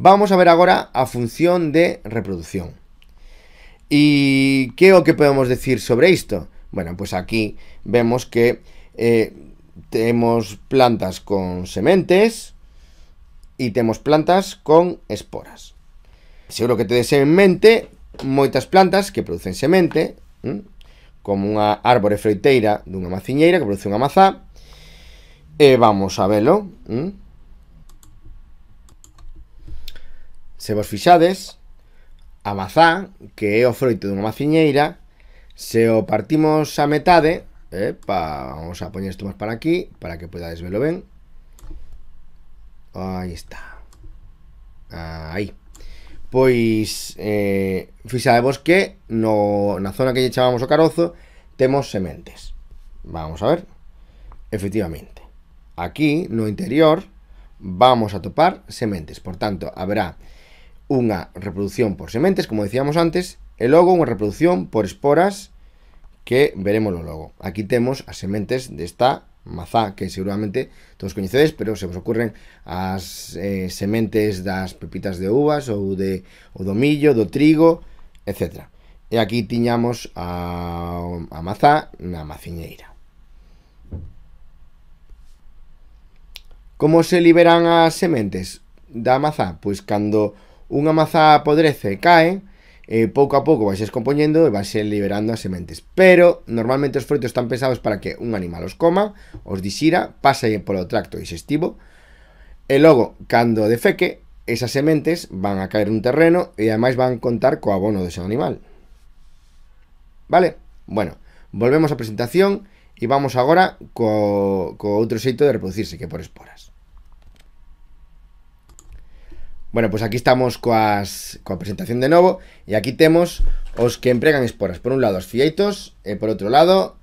Vamos a ver agora a función de reproducción. E que é o que podemos decir sobre isto? Bueno, pois pues aquí vemos que eh, temos plantas con sementes e temos plantas con esporas. Seguro que tedes en mente moitas plantas que producen semente, ¿m? Hm, como unha árbore froiteira dunha maciñeira que produce unha mazá, e vamos a velo, ¿m? Hm. Se vos fixades, a mazá, que é o froito dunha maciñeira, se o partimos a metade, eh, pa, vamos a poñer isto máis para aquí, para que podades velo ben. Aí está. Aí. Pois, eh, fixadevos que no, na zona que lle chamamos o carozo, temos sementes. Vamos a ver. Efectivamente. Aquí, no interior, vamos a topar sementes. Por tanto, haberá unha reproducción por sementes, como decíamos antes, e logo unha reproducción por esporas que veremoslo logo. Aquí temos as sementes desta mazá que seguramente todos coñecedes, pero se vos ocurren as eh, sementes das pepitas de uvas ou de ou do millo, do trigo, etc. E aquí tiñamos a, a mazá na maciñeira. Como se liberan as sementes da mazá? Pois cando unha mazá podrece e cae, e pouco a pouco vais descompoñendo e vais liberando as sementes. Pero normalmente os froitos están pensados para que un animal os coma, os disira, pase polo tracto digestivo, e logo, cando defeque, esas sementes van a caer nun terreno e ademais van contar co abono dese animal. Vale? Bueno, volvemos á presentación e vamos agora co, co outro xeito de reproducirse, que por esporas. Bueno, pues aquí estamos coas, coa presentación de novo E aquí temos os que empregan esporas Por un lado os fieitos e por outro lado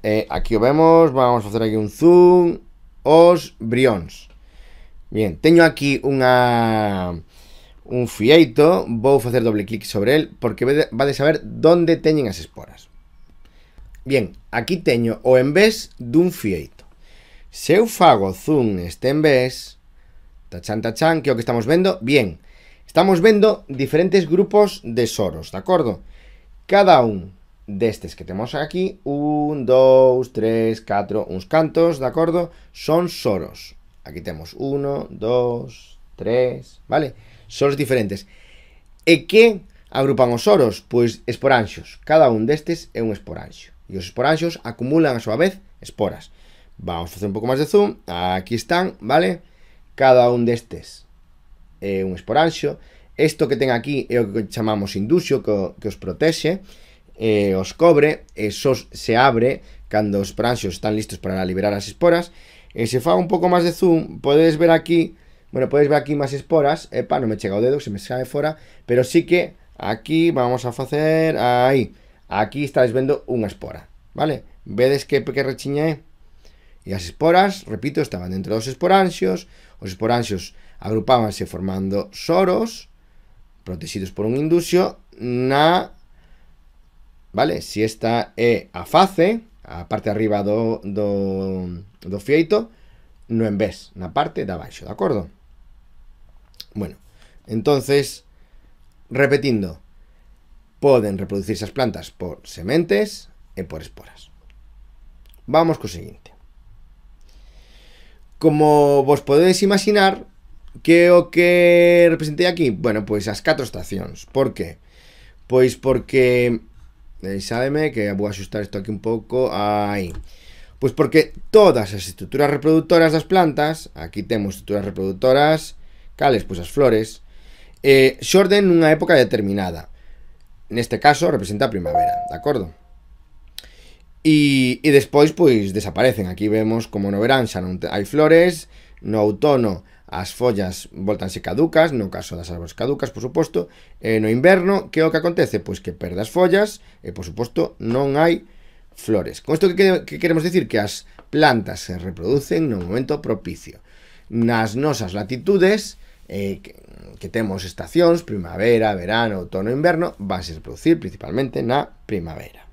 eh, Aquí o vemos, vamos a facer aquí un zoom Os brións Bien, teño aquí unha un fieito Vou facer doble clic sobre el Porque de saber donde teñen as esporas Bien, aquí teño o en vez dun fieito Se eu fago zoom en vez Tachan, tachan, que é o que estamos vendo? Bien, estamos vendo diferentes grupos de soros, de acordo? Cada un destes que temos aquí, un, dous, tres, catro, uns cantos, de acordo? Son soros. Aquí temos uno, dos, tres, vale? Soros diferentes. E que agrupan os soros? Pois esporanxos. Cada un destes é un esporanxo. E os esporanxos acumulan a súa vez esporas. Vamos facer un pouco máis de zoom. Aquí están, vale? Vale? cada un destes é un esporanxo. Isto que ten aquí é o que chamamos induxo, que, que os protexe, eh, os cobre, e só se abre cando os esporanxos están listos para liberar as esporas. E se fa un pouco máis de zoom, podedes ver aquí, bueno, podedes ver aquí máis esporas, epa, non me chega o dedo, se me sabe fora, pero sí que aquí vamos a facer, aí, aquí estáis vendo unha espora, vale? Vedes que, que rechiña é? E as esporas, repito, estaban dentro dos esporanxios, os esporanxios agrupábanse formando soros, protegidos por un indusio, na... Vale? Si esta é a face, a parte de arriba do, do, do fieito, no vez, na parte de abaixo, de acordo? Bueno, entonces, repetindo, poden reproducirse as plantas por sementes e por esporas. Vamos co seguinte. Como vos podedes imaginar, que o que representei aquí? Bueno, pois as catro estacións. Por que? Pois porque... Eh, sábeme que vou axustar isto aquí un pouco. Aí. Pois porque todas as estruturas reproductoras das plantas, aquí temos estruturas reproductoras, cales? Pois as flores, eh, xorden nunha época determinada. Neste caso, representa a primavera, de acordo? E, e despois, pois, desaparecen. Aquí vemos como no verán xa non hai flores, no outono as follas voltanse caducas, no caso das árboles caducas, por suposto, e no inverno, que é o que acontece? Pois que perde as follas e, por suposto, non hai flores. Con isto que, que queremos decir que as plantas se reproducen no momento propicio. Nas nosas latitudes, eh, que, que temos estacións, primavera, verano, outono e inverno, vanse reproducir principalmente na primavera.